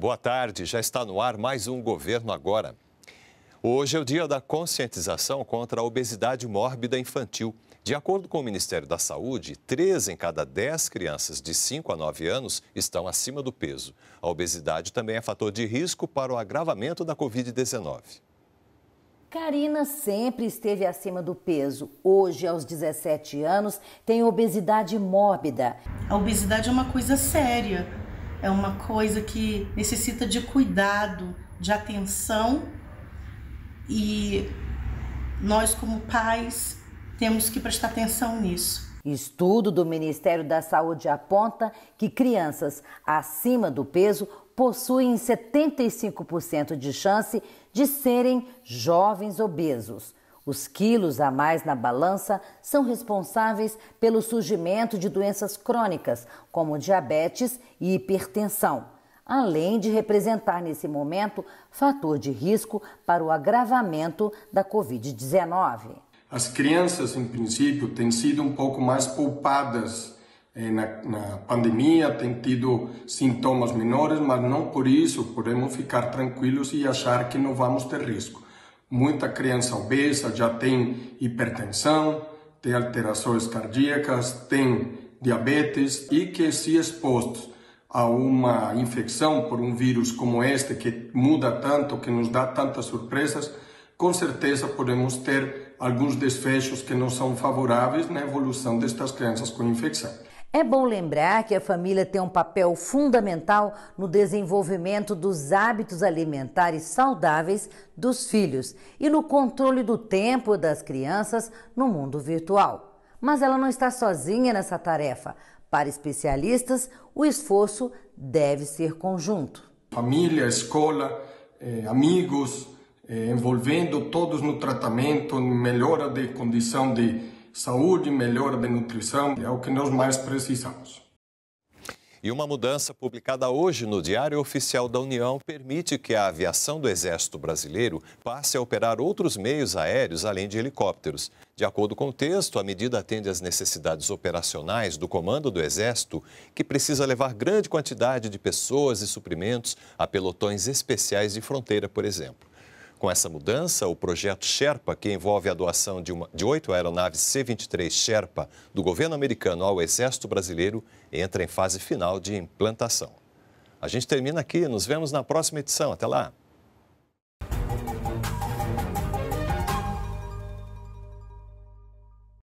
Boa tarde, já está no ar mais um Governo Agora. Hoje é o dia da conscientização contra a obesidade mórbida infantil. De acordo com o Ministério da Saúde, 3 em cada 10 crianças de 5 a 9 anos estão acima do peso. A obesidade também é fator de risco para o agravamento da Covid-19. Karina sempre esteve acima do peso. Hoje, aos 17 anos, tem obesidade mórbida. A obesidade é uma coisa séria é uma coisa que necessita de cuidado, de atenção e nós, como pais, temos que prestar atenção nisso. Estudo do Ministério da Saúde aponta que crianças acima do peso possuem 75% de chance de serem jovens obesos. Os quilos a mais na balança são responsáveis pelo surgimento de doenças crônicas, como diabetes e hipertensão, além de representar nesse momento fator de risco para o agravamento da Covid-19. As crianças, em princípio, têm sido um pouco mais poupadas eh, na, na, pandemia, têm tido sintomas menores, mas não por isso podemos ficar tranquilos e achar que não vamos ter risco. Muita criança obesa já tem hipertensão, tem alterações cardíacas, tem diabetes e que se expostos a uma infecção por um vírus como este que muda tanto, que nos dá tantas surpresas, com certeza podemos ter alguns desfechos que não são favoráveis na evolução destas crianças com infecção. É bom lembrar que a família tem um papel fundamental no desenvolvimento dos hábitos alimentares saudáveis dos filhos e no controle do tempo das crianças no mundo virtual. Mas ela não está sozinha nessa tarefa. Para especialistas, o esforço deve ser conjunto. Família, escola, eh, amigos, eh, envolvendo todos no tratamento, melhora da condição de saúde, melhora da nutrição, é o que nós mais precisamos. E uma mudança publicada hoje no Diário Oficial da União permite que a aviação do Exército Brasileiro passe a operar outros meios aéreos além de helicópteros. De acordo com o texto, a medida atende às necessidades operacionais do comando do Exército, que precisa levar grande quantidade de pessoas e suprimentos a pelotões especiais de fronteira, por exemplo. Com essa mudança, o projeto Sherpa, que envolve a doação de, uma, de oito aeronaves C-23 Sherpa do governo americano ao Exército Brasileiro, entra em fase final de implantação. A gente termina aqui, nos vemos na próxima edição. Até lá!